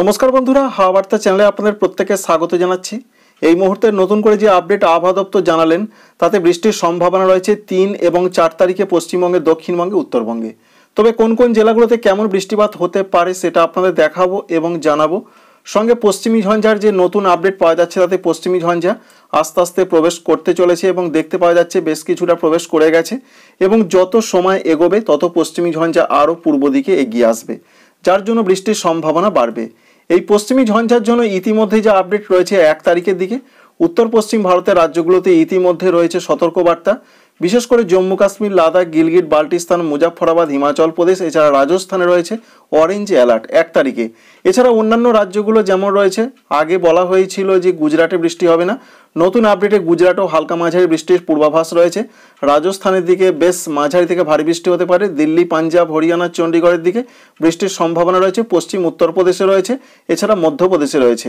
নমস্কার বন্ধুরা হাওয়া বার্তা চ্যানেলে আপনাদের প্রত্যেকে স্বাগত জানাচ্ছি এই মুহূর্তে নতুন করে যে আপডেট আবহাওয়া দপ্তর জানালেন তাতে বৃষ্টির সম্ভাবনা রয়েছে তিন এবং চার তারিখে পশ্চিমবঙ্গে দক্ষিণবঙ্গে উত্তরবঙ্গে তবে কোন কোন জেলাগুলোতে কেমন বৃষ্টিপাত হতে পারে সেটা আপনাদের দেখাবো এবং জানাবো সঙ্গে পশ্চিমী ঝঞ্ঝার যে নতুন আপডেট পাওয়া যাচ্ছে তাতে পশ্চিমী ঝঞ্ঝা আস্তে আস্তে প্রবেশ করতে চলেছে এবং দেখতে পাওয়া যাচ্ছে বেশ কিছুটা প্রবেশ করে গেছে এবং যত সময় এগোবে তত পশ্চিমী ঝঞ্ঝা আরও পূর্ব দিকে এগিয়ে আসবে যার জন্য বৃষ্টির সম্ভাবনা বাড়বে এই পশ্চিমী ঝঞ্ঝার জন্য ইতিমধ্যে যা আপডেট রয়েছে এক তারিখের দিকে উত্তর পশ্চিম ভারতের রাজ্যগুলোতে ইতিমধ্যে রয়েছে সতর্কবার্তা বিশেষ করে জম্মু কাশ্মীর লাদাখ গিলগিট বাল্টিস্তান মুজাফরাবাদ হিমাচল প্রদেশ এছাড়া রাজস্থানে রয়েছে অরেঞ্জ অ্যালার্ট এক তারিখে এছাড়া অন্যান্য রাজ্যগুলো যেমন রয়েছে আগে বলা হয়েছিল যে গুজরাটে বৃষ্টি হবে না নতুন আপডেটে গুজরাটেও হালকা মাঝারি বৃষ্টির পূর্বাভাস রয়েছে রাজস্থানের দিকে বেশ মাঝারি থেকে ভারী বৃষ্টি হতে পারে দিল্লি পাঞ্জাব হরিয়ানা চণ্ডীগড়ের দিকে বৃষ্টির সম্ভাবনা রয়েছে পশ্চিম উত্তরপ্রদেশে রয়েছে এছাড়া মধ্যপ্রদেশে রয়েছে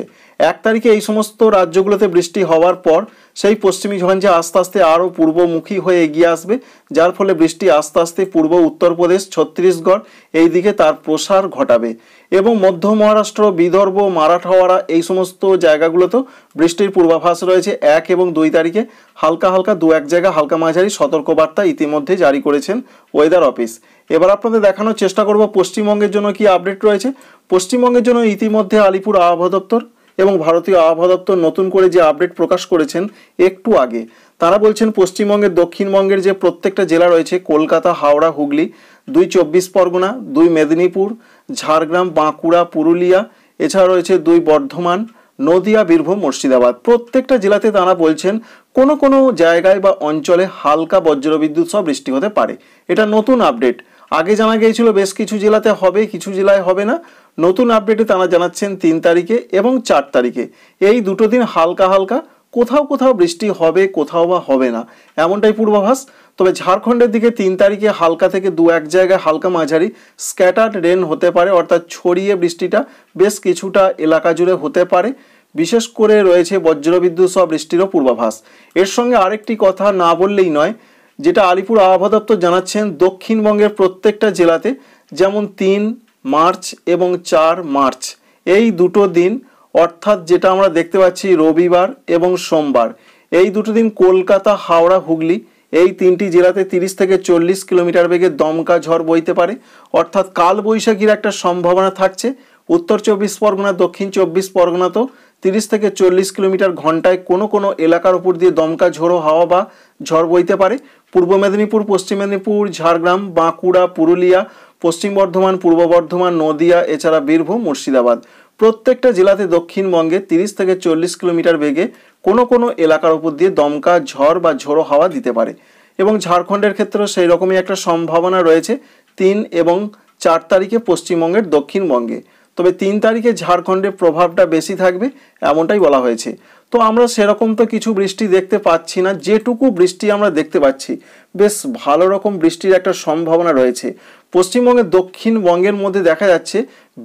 এক তারিখে এই সমস্ত রাজ্যগুলোতে বৃষ্টি হওয়ার পর সেই পশ্চিমী ঝঞ্ঝে আস্তে আস্তে আরও পূর্বমুখী হয়ে এগিয়ে আসবে যার ফলে বৃষ্টি আস্তে আস্তে পূর্ব উত্তরপ্রদেশ ছত্তিশগড় এই দিকে তার প্রসার ঘটাবে এবং মধ্য মহারাষ্ট্র বিদর্ভ মারাঠাওয়াড়া এই সমস্ত জায়গাগুলোতেও বৃষ্টির পূর্বাভাস রয়েছে এক এবং দুই তারিখে হালকা হালকা দু এক জায়গা হালকা মাঝারি সতর্কবার্তা ইতিমধ্যে জারি করেছেন ওয়েদার অফিস এবার আপনাদের দেখানোর চেষ্টা করব পশ্চিমবঙ্গের জন্য কি আপডেট রয়েছে পশ্চিমবঙ্গের জন্য ইতিমধ্যে আলিপুর আবহাওয়া দপ্তর এবং ভারতীয় আবহাওয়া দপ্তর নতুন করে যে আপডেট প্রকাশ করেছেন একটু আগে তারা বলছেন পশ্চিমবঙ্গের দক্ষিণবঙ্গের যে প্রত্যেকটা জেলা রয়েছে কলকাতা হাওড়া হুগলি দুই চব্বিশ পরগনা দুই মেদিনীপুর ঝাড়গ্রাম বাঁকুড়া পুরুলিয়া এছাড়া রয়েছে দুই বর্ধমান নদিয়া বীরভূম মুর্শিদাবাদ প্রত্যেকটা জেলাতে তারা বলছেন কোনো কোনো জায়গায় বা অঞ্চলে হালকা বজ্রবিদ্যুৎ সহ বৃষ্টি হতে পারে এটা নতুন আপডেট আগে জানা গিয়েছিল বেশ কিছু জেলাতে হবে কিছু জেলায় হবে না নতুন আপডেটে তারা জানাচ্ছেন তিন তারিখে এবং চার তারিখে এই দুটো দিন হালকা হালকা কোথাও কোথাও বৃষ্টি হবে কোথাও বা হবে না এমনটাই পূর্বাভাস তবে ঝাড়খণ্ডের দিকে তিন তারিখে হালকা থেকে দু এক জায়গায় হালকা মাঝারি স্ক্যাটার্ড রেন হতে পারে অর্থাৎ ছড়িয়ে বৃষ্টিটা বেশ কিছুটা এলাকা জুড়ে হতে পারে বিশেষ করে রয়েছে বজ্রবিদ্যুৎ সহ বৃষ্টিরও পূর্বাভাস এর সঙ্গে আরেকটি কথা না বললেই নয় যেটা আলিপুর আবহাওয়া দপ্তর জানাচ্ছেন দক্ষিণবঙ্গের প্রত্যেকটা জেলাতে যেমন তিন মার্চ এবং চার মার্চ এই দুটো দিন অর্থাৎ যেটা আমরা দেখতে পাচ্ছি রবিবার এবং সোমবার এই দুটো দিন কলকাতা হাওড়া হুগলি এই তিনটি জেলাতে 30 থেকে চল্লিশ কিলোমিটার বেগে দমকা ঝড় বইতে পারে অর্থাৎ কালবৈশাখীর একটা সম্ভাবনা থাকছে উত্তর চব্বিশ পরগনা দক্ষিণ চব্বিশ পরগনা তো তিরিশ থেকে চল্লিশ কিলোমিটার ঘন্টায় কোনো কোনো এলাকার উপর দিয়ে দমকা ঝোড়ো হাওয়া বা ঝড় বইতে পারে পূর্ব মেদিনীপুর পশ্চিম মেদিনীপুর ঝাড়গ্রাম বাঁকুড়া পুরুলিয়া পশ্চিম বর্ধমান পূর্ব বর্ধমান নদিয়া এছাড়া বীরভূম মুর্শিদাবাদ প্রত্যেকটা জেলাতে দক্ষিণবঙ্গে তিরিশ থেকে চল্লিশ কিলোমিটার বেগে কোনো কোনো এলাকার উপর দিয়ে দমকা ঝড় বা ঝোড়ো হাওয়া দিতে পারে এবং ঝাড়খণ্ডের ক্ষেত্রেও সেই রকমই একটা সম্ভাবনা রয়েছে তিন এবং চার তারিখে পশ্চিমবঙ্গের দক্ষিণবঙ্গে তবে তিন তারিখে ঝাড়খণ্ডে প্রভাবটা বেশি থাকবে এমনটাই বলা হয়েছে তো আমরা সেরকম তো কিছু বৃষ্টি দেখতে পাচ্ছি না যেটুকু বৃষ্টি আমরা দেখতে পাচ্ছি বেশ ভালো রকম বৃষ্টির একটা সম্ভাবনা রয়েছে পশ্চিমবঙ্গের দক্ষিণবঙ্গের মধ্যে দেখা যাচ্ছে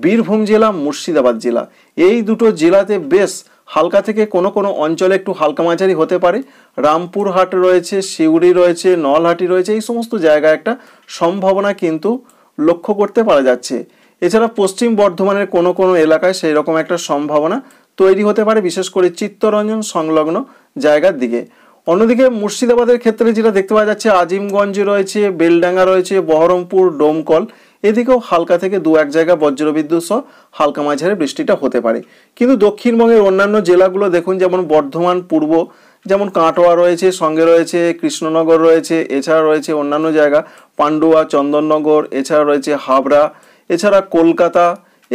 বীরভূম জেলা মুর্শিদাবাদ জেলা এই দুটো জেলাতে বেশ হালকা থেকে কোনো কোনো অঞ্চলে একটু হালকা মাঝারি হতে পারে রামপুরহাট রয়েছে শিউড়ি রয়েছে নলহাটি রয়েছে এই সমস্ত জায়গায় একটা সম্ভাবনা কিন্তু লক্ষ্য করতে পারা যাচ্ছে এছাড়া পশ্চিম বর্ধমানের কোনো কোনো এলাকায় সেই রকম একটা সম্ভাবনা তৈরি হতে পারে বিশেষ করে চিত্তরঞ্জন সংলগ্ন জায়গার দিকে অন্যদিকে মুর্শিদাবাদের ক্ষেত্রে যেটা দেখতে পাওয়া যাচ্ছে আজিমগঞ্জ রয়েছে বেলডাঙ্গা রয়েছে বহরমপুর ডোমকল এদিকেও হালকা থেকে দু এক জায়গা বজ্রবিদ্যুৎ সহ হালকা মাঝারি বৃষ্টিটা হতে পারে কিন্তু দক্ষিণবঙ্গের অন্যান্য জেলাগুলো দেখুন যেমন বর্ধমান পূর্ব যেমন কাটোয়া রয়েছে সঙ্গে রয়েছে কৃষ্ণনগর রয়েছে এছাড়া রয়েছে অন্যান্য জায়গা পান্ডুয়া চন্দননগর এছাড়া রয়েছে হাবড়া এছাড়া কলকাতা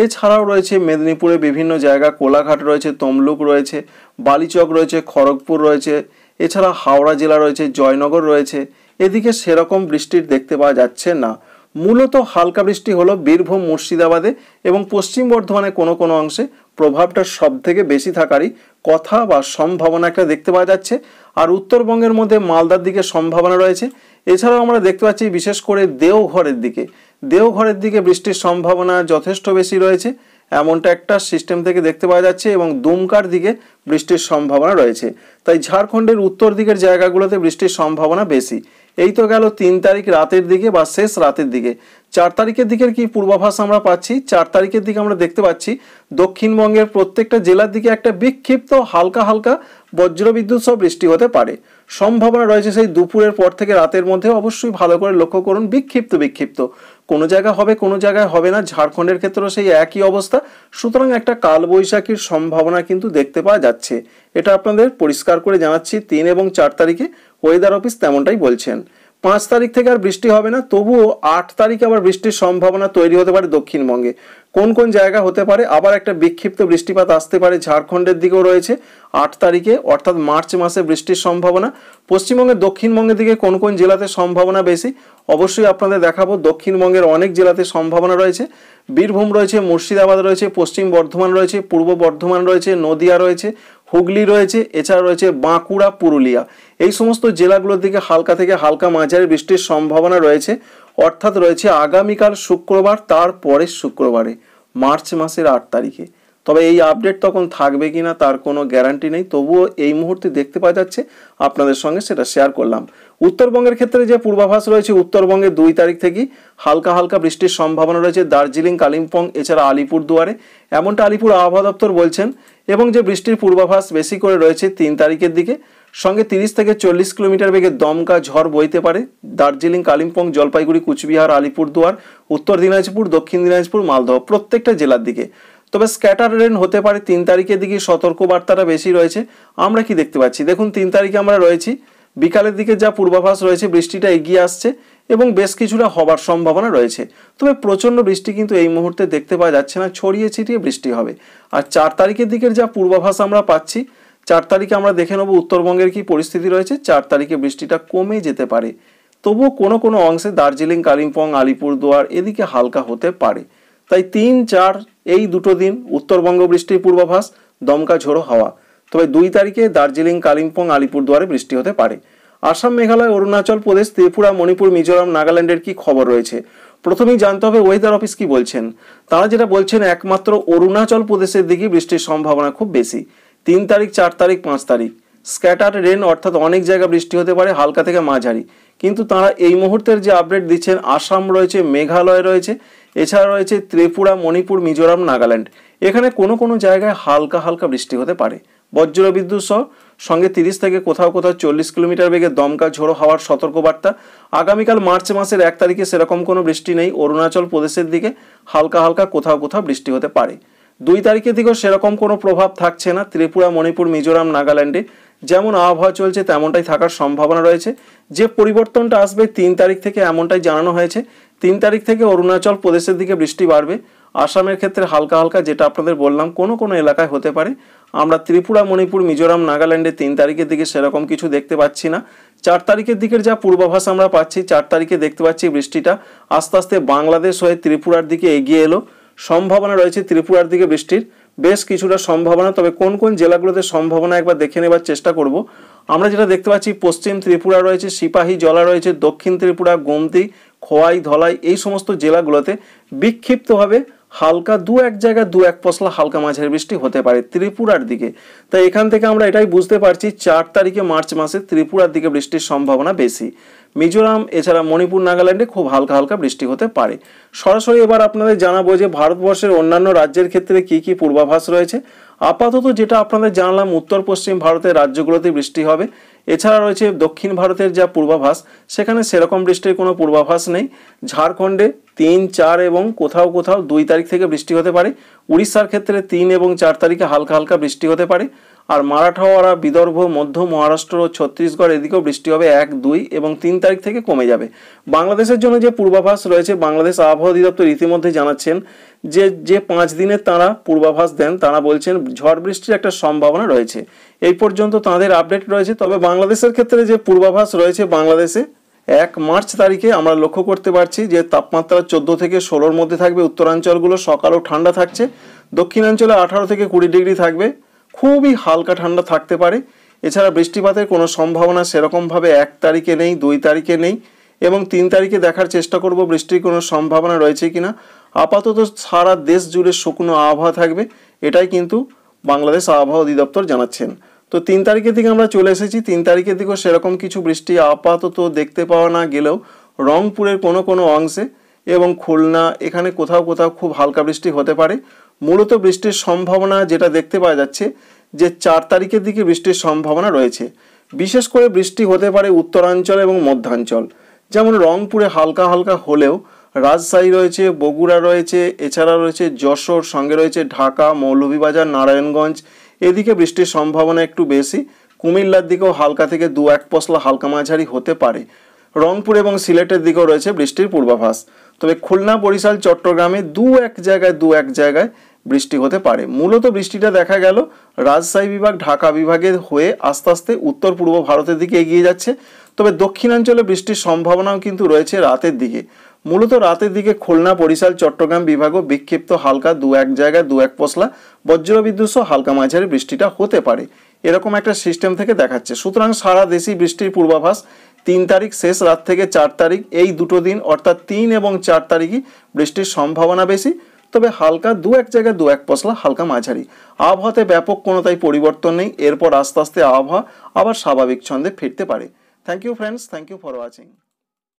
এছাড়াও রয়েছে মেদিনীপুরে বিভিন্ন জায়গা কোলাঘাট রয়েছে তমলুক রয়েছে বালিচক রয়েছে খড়গপুর রয়েছে এছাড়া হাওড়া জেলা রয়েছে জয়নগর রয়েছে এদিকে সেরকম বৃষ্টির দেখতে পাওয়া যাচ্ছে না মূলত হালকা বৃষ্টি হলো বীরভূম মুর্শিদাবাদে এবং পশ্চিম বর্ধমানে কোনো কোনো অংশে প্রভাবটা সব থেকে বেশি থাকারই কথা বা সম্ভাবনা একটা দেখতে পাওয়া যাচ্ছে আর উত্তরবঙ্গের মধ্যে মালদার দিকে সম্ভাবনা রয়েছে এছাড়াও আমরা দেখতে পাচ্ছি বিশেষ করে দেওঘরের দিকে দেওঘরের দিকে বৃষ্টির সম্ভাবনা যথেষ্ট বেশি রয়েছে এমনটা একটা সিস্টেম থেকে দেখতে পাওয়া যাচ্ছে এবং দুমকার দিকে বৃষ্টির সম্ভাবনা রয়েছে তাই ঝাড়খণ্ডের উত্তর দিকের জায়গাগুলোতে বৃষ্টির সম্ভাবনা বেশি এই তো গেল তিন তারিখ রাতের দিকে বা শেষ রাতের দিকে চার তারিখের দিকের কি পূর্বাভাস আমরা পাচ্ছি চার তারিখের দিকে আমরা দেখতে পাচ্ছি দক্ষিণবঙ্গের প্রত্যেকটা জেলার দিকে একটা বিক্ষিপ্ত হালকা হালকা বজ্রবিদ্যুৎ সহ বৃষ্টি হতে পারে সম্ভাবনা রয়েছে সেই দুপুরের পর থেকে রাতের মধ্যে অবশ্যই ভালো করে লক্ষ্য করুন বিক্ষিপ্ত বিক্ষিপ্ত কোনো জায়গা হবে কোনো জায়গায় হবে না ঝাড়খণ্ডের ক্ষেত্রেও সেই একই অবস্থা সুতরাং একটা কালবৈশাখীর সম্ভাবনা কিন্তু দেখতে পাওয়া যাচ্ছে এটা আপনাদের পরিষ্কার করে জানাচ্ছি তিন এবং চার তারিখে ওয়েদার অফিস তেমনটাই বলছেন পাঁচ তারিখ থেকে আর বৃষ্টি হবে না তবুও আট তারিখে আবার বৃষ্টির সম্ভাবনা তৈরি হতে পারে দক্ষিণবঙ্গে কোন কোন জায়গা হতে পারে আবার একটা বিক্ষিপ্ত বৃষ্টিপাত আসতে পারে ঝাড়খণ্ডের দিকেও রয়েছে আট তারিখে অর্থাৎ মার্চ মাসে বৃষ্টির সম্ভাবনা পশ্চিমবঙ্গের দক্ষিণবঙ্গের দিকে কোন কোন জেলাতে সম্ভাবনা বেশি অবশ্যই আপনাদের দেখাবো দক্ষিণবঙ্গের অনেক জেলাতে সম্ভাবনা রয়েছে বীরভূম রয়েছে মুর্শিদাবাদ রয়েছে পশ্চিম বর্ধমান রয়েছে পূর্ব বর্ধমান রয়েছে নদিয়া রয়েছে হুগলি রয়েছে এছাড়া রয়েছে বাঁকুড়া পুরুলিয়া এই সমস্ত জেলাগুলোর দিকে হালকা থেকে হালকা মাঝারি বৃষ্টির সম্ভাবনা রয়েছে অর্থাৎ রয়েছে আগামীকাল শুক্রবার তারপরের শুক্রবারে মার্চ মাসের আট তারিখে তবে এই আপডেট তখন থাকবে কি না তার কোনো গ্যারান্টি নেই তবুও এই মুহূর্তে দেখতে পাওয়া যাচ্ছে আপনাদের সঙ্গে সেটা শেয়ার করলাম উত্তরবঙ্গের ক্ষেত্রে যে পূর্বাভাস রয়েছে উত্তরবঙ্গে দুই তারিখ থেকেই হালকা হালকা বৃষ্টির সম্ভাবনা রয়েছে দার্জিলিং কালিম্পং এছাড়া আলিপুর দুয়ারে এমনটা আলিপুর আবহাওয়া দপ্তর বলছেন এবং যে বৃষ্টির পূর্বাভাস বেশি করে রয়েছে তিন তারিখের দিকে সঙ্গে তিরিশ থেকে চল্লিশ কিলোমিটার বেগে দমকা ঝড় বইতে পারে দার্জিলিং কালিম্পং জলপাইগুড়ি কুচবিহার আলিপুর দুয়ার উত্তর দিনাজপুর দক্ষিণ দিনাজপুর মালদহ প্রত্যেকটা জেলার দিকে তবে স্ক্যাটার রেন হতে পারে তিন তারিখের দিকে সতর্কবার্তাটা বেশি রয়েছে আমরা কি দেখতে পাচ্ছি দেখুন তিন তারিখে আমরা রয়েছি বিকালের দিকে যা পূর্বাভাস রয়েছে বৃষ্টিটা এগিয়ে আসছে এবং বেশ কিছুটা হবার সম্ভাবনা রয়েছে তবে প্রচণ্ড বৃষ্টি কিন্তু এই মুহূর্তে দেখতে পাওয়া যাচ্ছে না ছড়িয়ে ছিটিয়ে বৃষ্টি হবে আর চার তারিখের দিকের যা পূর্বাভাস আমরা পাচ্ছি চার তারিখে আমরা দেখে নেব উত্তরবঙ্গের কি পরিস্থিতি রয়েছে চার তারিখে বৃষ্টিটা কমে যেতে পারে তবুও কোনো কোনো অংশে দার্জিলিং কালিম্পং আলিপুরদুয়ার এদিকে হালকা হতে পারে তাই তিন চার এই দুটো দিন উত্তরবঙ্গ বৃষ্টির পূর্বাভাস দমকা ঝোড়ো হাওয়া তবে দুই তারিখে দার্জিলিং কালিম্পং আলিপুরদুয়ারে বৃষ্টি হতে পারে আসাম মেঘালয় অরুণাচল প্রদেশ ত্রিপুরা মণিপুর মিজোরাম নাগাল্যান্ডের কি খবর রয়েছে প্রথমেই জানতে হবে ওয়েদার অফিস কি বলছেন তারা যেটা বলছেন একমাত্র অরুণাচল প্রদেশের দিকে বৃষ্টির সম্ভাবনা খুব বেশি তিন তারিখ চার তারিখ পাঁচ তারিখ স্ক্যাটার রেন অর্থাৎ অনেক জায়গা বৃষ্টি হতে পারে হালকা থেকে মাঝারি কিন্তু তারা এই মুহূর্তের যে আপডেট দিচ্ছেন আসাম রয়েছে মেঘালয় রয়েছে এছাড়া রয়েছে ত্রিপুরা মণিপুর মিজোরাম নাগাল্যান্ড এখানে কোনো কোনো জায়গায় হালকা হালকা বৃষ্টি হতে পারে বজ্রবিদ্যুৎ সহ সঙ্গে তিরিশ থেকে কোথাও কোথাও চল্লিশ কিলোমিটার বেগে দমকা ঝোড়ো হওয়ার সতর্কবার্তা আগামীকাল মার্চ মাসের এক তারিখে সেরকম কোনো বৃষ্টি নেই অরুণাচল প্রদেশের দিকে হালকা হালকা কোথাও কোথাও বৃষ্টি হতে পারে দুই তারিখের দিকেও সেরকম কোনো প্রভাব থাকছে না ত্রিপুরা মণিপুর মিজোরাম নাগাল্যান্ডে যেমন আবহাওয়া চলছে তেমনটাই থাকার সম্ভাবনা রয়েছে যে পরিবর্তনটা আসবে তিন তারিখ থেকে এমনটাই জানানো হয়েছে তিন তারিখ থেকে অরুণাচল প্রদেশের দিকে বৃষ্টি বাড়বে আসামের ক্ষেত্রে হালকা হালকা যেটা আপনাদের বললাম কোনো কোনো এলাকায় হতে পারে আমরা ত্রিপুরা মণিপুর মিজোরাম নাগাল্যান্ডে তিন তারিখের দিকে সেরকম কিছু দেখতে পাচ্ছি না চার তারিখের দিকের যা পূর্বাভাস আমরা পাচ্ছি চার তারিখে দেখতে পাচ্ছি বৃষ্টিটা আস্তে আস্তে বাংলাদেশ হয়ে ত্রিপুরার দিকে এগিয়ে এলো সম্ভাবনা রয়েছে ত্রিপুরার দিকে বৃষ্টির বেশ কিছুটা সম্ভাবনা তবে কোন কোন জেলাগুলোতে সম্ভাবনা একবার দেখে নেবার চেষ্টা করব আমরা যেটা দেখতে পাচ্ছি পশ্চিম ত্রিপুরা রয়েছে সিপাহী জলা রয়েছে দক্ষিণ ত্রিপুরা গোমতি খোয়াই ধলাই এই সমস্ত জেলাগুলোতে বিক্ষিপ্তভাবে হালকা দু এক জায়গায় দু এক পশলা হালকা মাঝের বৃষ্টি হতে পারে ত্রিপুরার দিকে তাই এখান থেকে আমরা এটাই বুঝতে পারছি চার তারিখে মার্চ মাসে ত্রিপুরার দিকে বৃষ্টির সম্ভাবনা বেশি মিজোরাম এছাড়া মণিপুর নাগাল্যান্ডে খুব হালকা হালকা বৃষ্টি হতে পারে সরাসরি এবার আপনাদের জানাবো যে ভারতবর্ষের অন্যান্য রাজ্যের ক্ষেত্রে কি কি পূর্বাভাস রয়েছে আপাতত যেটা আপনাদের জানলাম উত্তর পশ্চিম ভারতের রাজ্যগুলোতে বৃষ্টি হবে এছাড়া রয়েছে দক্ষিণ ভারতের যা পূর্বাভাস সেখানে সেরকম বৃষ্টির কোনো পূর্বাভাস নেই ঝাড়খণ্ডে তিন চার এবং কোথাও কোথাও দুই তারিখ থেকে বৃষ্টি হতে পারে উড়িষ্যার ক্ষেত্রে তিন এবং চার তারিখে হালকা হালকা বৃষ্টি হতে পারে আর মারাঠাওয়ারা বিদর্ভ মধ্য মহারাষ্ট্র ও ছত্তিশগড় এদিকেও বৃষ্টি হবে এক দুই এবং তিন তারিখ থেকে কমে যাবে বাংলাদেশের জন্য যে পূর্বাভাস রয়েছে বাংলাদেশ আবহাওয়া অধিদপ্তর ইতিমধ্যে জানাচ্ছেন যে যে পাঁচ দিনের তারা পূর্বাভাস দেন তারা বলছেন ঝড় বৃষ্টির একটা সম্ভাবনা রয়েছে এই পর্যন্ত তাদের আপডেট রয়েছে তবে বাংলাদেশের ক্ষেত্রে যে পূর্বাভাস রয়েছে বাংলাদেশে এক মার্চ তারিখে আমরা লক্ষ্য করতে পারছি যে তাপমাত্রা চোদ্দ থেকে ষোলোর মধ্যে থাকবে উত্তরাঞ্চলগুলো সকালও ঠান্ডা থাকছে দক্ষিণাঞ্চলে আঠারো থেকে কুড়ি ডিগ্রি থাকবে খুবই হালকা ঠান্ডা থাকতে পারে এছাড়া বৃষ্টিপাতের কোনো সম্ভাবনা সেরকমভাবে এক তারিখে নেই দুই তারিখে নেই এবং তিন তারিখে দেখার চেষ্টা করব বৃষ্টির কোনো সম্ভাবনা রয়েছে কি না আপাতত সারা দেশ জুড়ে শুকনো আবহাওয়া থাকবে এটাই কিন্তু বাংলাদেশ আবহাওয়া অধিদপ্তর জানাচ্ছেন তো তিন তারিখের দিকে আমরা চলে এসেছি তিন তারিখের দিকেও সেরকম কিছু বৃষ্টি আপাতত দেখতে পাওয়া না গেলেও রংপুরের কোনো কোনো অংশে এবং খুলনা এখানে কোথাও কোথাও খুব হালকা বৃষ্টি হতে পারে মূলত বৃষ্টির সম্ভাবনা যেটা দেখতে পাওয়া যাচ্ছে যে চার তারিখের দিকে বৃষ্টির সম্ভাবনা রয়েছে বিশেষ করে বৃষ্টি হতে পারে উত্তরাঞ্চল এবং মধ্যাঞ্চল যেমন রংপুরে হালকা হালকা হলেও রাজশাহী রয়েছে বগুড়া রয়েছে এছাড়া রয়েছে যশোর সঙ্গে রয়েছে ঢাকা মৌলভীবাজার নারায়ণগঞ্জ এদিকে বৃষ্টির সম্ভাবনা একটু বেশি কুমিল্লার দিকেও হালকা থেকে দু এক পশলা হালকা মাঝারি হতে পারে রংপুর এবং সিলেটের দিকেও রয়েছে বৃষ্টির পূর্বাভাস তবে খুলনা বরিশাল চট্টগ্রামে দু এক জায়গায় দু এক জায়গায় বৃষ্টি হতে পারে মূলত বৃষ্টিটা দেখা গেল রাজশাহী বিভাগ ঢাকা বিভাগে হয়ে আস্তে আস্তে উত্তর পূর্ব ভারতের দিকে এগিয়ে যাচ্ছে তবে দক্ষিণাঞ্চলে বৃষ্টির সম্ভাবনাও কিন্তু রয়েছে রাতের দিকে মূলত রাতের দিকে খুলনা বরিশাল চট্টগ্রাম বিভাগও বিক্ষিপ্ত হালকা দু এক জায়গায় দু এক পশলা বজ্রবিদ্যুৎ হালকা মাঝারি বৃষ্টিটা হতে পারে এরকম একটা সিস্টেম থেকে দেখাচ্ছে সুতরাং সারা দেশি বৃষ্টির পূর্বাভাস তিন তারিখ শেষ রাত থেকে চার তারিখ এই দুটো দিন অর্থাৎ তিন এবং চার তারিখই বৃষ্টির সম্ভাবনা বেশি তবে হালকা দু এক জায়গায় দু এক পশলা হালকা মাঝারি আবহাওয়াতে ব্যাপক কোনো তাই পরিবর্তন নেই এরপর আস্তে আস্তে আবহাওয়া আবার স্বাভাবিক ছন্দে ফিরতে পারে thank you friends thank you for watching